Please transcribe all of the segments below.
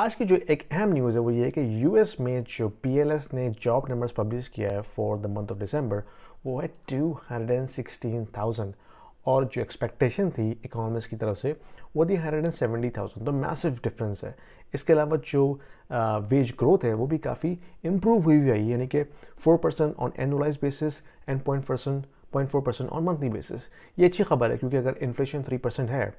आज की जो एक अहम न्यूज़ है वो ये है कि यूएस में जो पीएलएस ने जॉब नंबर्स पब्लिश किया है for the month of December वो है 216,000 और जो एक्सपेक्टेशन थी इकोनॉमिक्स की तरफ से वो थी 170,000 तो मैसिव डिफरेंस है इसके अलावा जो वेज ग्रोथ है वो भी काफ़ी इम्प्रूव हुई हुई है यानी कि 4 percent on annualize basis and point percent point four percent on monthly basis ये अच्छी खबर है क्योंकि अगर इन्फ्लेशन थ्री परसेंट है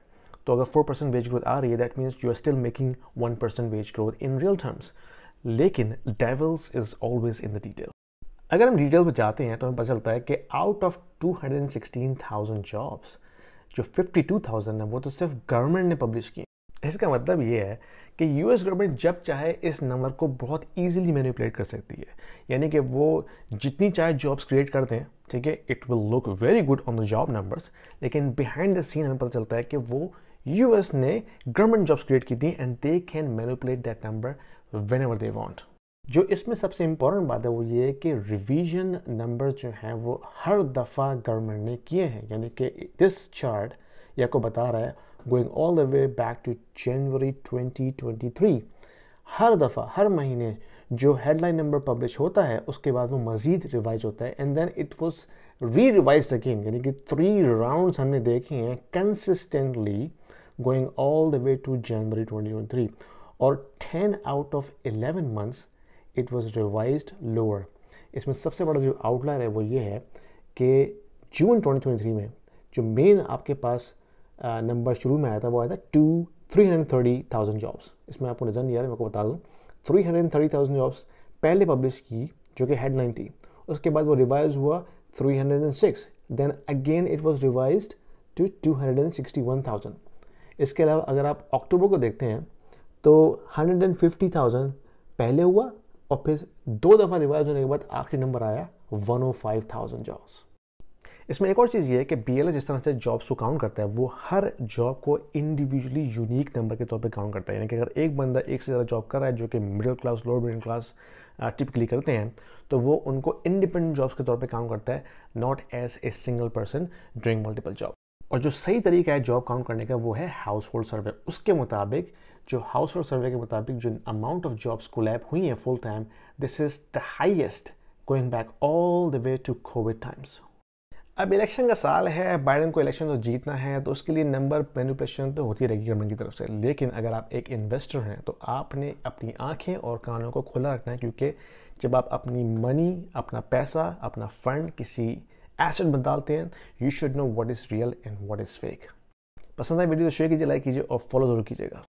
तो अगर फोर परसेंट वेज ग्रोथ आ रही है that means you are still making one percent wage growth in real terms लेकिन devil's is always in the detail अगर हम डिटेल में जाते हैं तो हमें पता चलता है कि out of two hundred and sixteen thousand jobs जो फिफ्टी टू थाउजेंड है वो तो सिर्फ गवर्नमेंट ने पब्लिश किए इसका मतलब ये है कि यूएस गवर्नमेंट जब चाहे इस नंबर को बहुत ईजिली मैनिपुलेट कर सकती है यानी कि वो जितनी चाहे जॉब्स क्रिएट करते हैं ठीक है it will look very good on the job numbers लेकिन बिहाइंड द सीन हमें पता चलता है कि वो यूएस ने गवर्नमेंट जॉब्स क्रिएट की थी and they can manipulate that number whenever they want जो इसमें सबसे इंपॉर्टेंट बात है वो ये है कि रिवीजन नंबर जो हैं वो हर दफ़ा गवर्नमेंट ने किए हैं यानी कि दिस चार्ट या को बता रहा है going all the way back to January 2023 हर दफ़ा हर महीने जो हेडलाइन नंबर पब्लिश होता है उसके बाद वो मज़ीद रिवाइज होता है and then it was re revise again यानी कि थ्री राउंड्स हमने देखे हैं consistently going all the way to January 2023 और 10 out of 11 months it was revise lower इसमें सबसे बड़ा जो आउटलाइन है वो ये है कि जून 2023 में जो मेन आपके पास नंबर शुरू में आया था वो आया था to three hundred thirty thousand jobs इसमें आपको नज़र नहीं आ रहा मेरे को बता दूँ three hundred thirty thousand jobs पहले पब्लिश की जो कि हेडलाइन थी उसके बाद वो रिवाइज हुआ three hundred and six then again it was revise to two hundred and sixty one thousand इसके अलावा अगर आप अक्टूबर को देखते हैं तो हंड्रेड एंड फिफ्टी थाउजेंड पहले हुआ और फिर दो दफ़ा रिवाइज होने के बाद आखिरी नंबर आया one O five thousand jobs इसमें एक और चीज़ ये है कि बी जिस तरह से जॉब्स को काउंट करता है वो हर जॉब को इंडिविजुअली यूनिक नंबर के तौर पे काउंट करता है यानी कि अगर एक बंदा एक से ज़्यादा जॉब कर रहा है जो कि middle class lower middle class typically करते हैं तो वो उनको इंडिपेंडेंट जॉब्स के तौर पे काउंट करता है not as a single person doing multiple job और जो सही तरीका है जॉब काउंट करने का वो है हाउस होल्ड सर्वे उसके मुताबिक जो हाउस होल्ड सर्वे के मुताबिक जो अमाउंट ऑफ जॉब्स कोलैब हुई हैं full time this is the highest going back all the way to covid times अब इलेक्शन का साल है बाइडन को इलेक्शन तो जीतना है तो उसके लिए नंबर मैनुपेशन तो होती रहेगी गवर्नमेंट की तरफ से लेकिन अगर आप एक इन्वेस्टर हैं तो आपने अपनी आंखें और कानों को खुला रखना है क्योंकि जब आप अपनी मनी अपना पैसा अपना फंड किसी एसेट बदलते हैं you should know what is real and what is fake पसंद आए वीडियो तो शेयर कीजिए लाइक कीजिए और फॉलो जरूर कीजिएगा